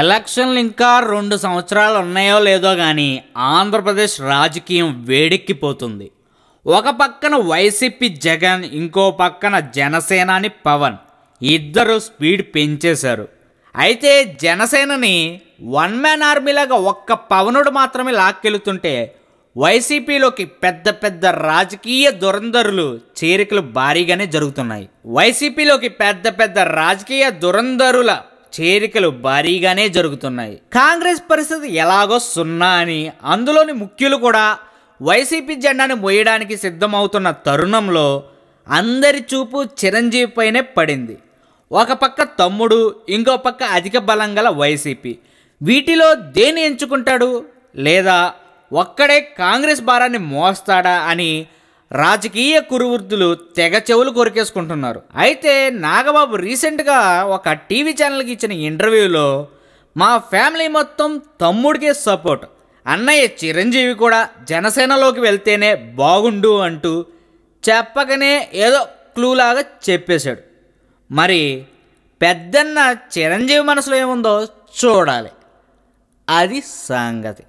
ఎలక్షన్లు ఇంకా రెండు సంవత్సరాలు ఉన్నాయో లేదో కానీ ఆంధ్రప్రదేశ్ రాజకీయం వేడెక్కిపోతుంది ఒక పక్కన వైసీపీ జగన్ ఇంకో పక్కన జనసేనాని పవన్ ఇద్దరు స్పీడ్ పెంచేశారు అయితే జనసేనని వన్ మ్యాన్ ఆర్మీలాగా ఒక్క పవనుడు మాత్రమే లాక్కెళ్తుంటే వైసీపీలోకి పెద్ద పెద్ద రాజకీయ దురందరులు చేరికలు భారీగానే జరుగుతున్నాయి వైసీపీలోకి పెద్ద పెద్ద రాజకీయ దురందరుల చేరికలు భారీగానే జరుగుతున్నాయి కాంగ్రెస్ పరిస్థితి ఎలాగో సున్నా అని అందులోని ముఖ్యులు కూడా వైసీపీ జెండాను మోయడానికి సిద్ధమవుతున్న తరుణంలో అందరి చూపు చిరంజీవి పైనే పడింది ఒక పక్క తమ్ముడు ఇంకో పక్క అధిక బలం గల వైసీపీ వీటిలో దేని ఎంచుకుంటాడు లేదా ఒక్కడే కాంగ్రెస్ భారాన్ని మోస్తాడా అని రాజకీయ కురువృద్ధులు తెగ చెవులు కొరికేసుకుంటున్నారు అయితే నాగబాబు రీసెంట్గా ఒక టీవీ ఛానల్కి ఇచ్చిన ఇంటర్వ్యూలో మా ఫ్యామిలీ మొత్తం తమ్ముడికే సపోర్ట్ అన్నయ్య చిరంజీవి కూడా జనసేనలోకి వెళ్తేనే బాగుండు అంటూ చెప్పకనే ఏదో క్లూలాగా చెప్పేశాడు మరి పెద్దన్న చిరంజీవి మనసులో ఏముందో చూడాలి అది సంగతి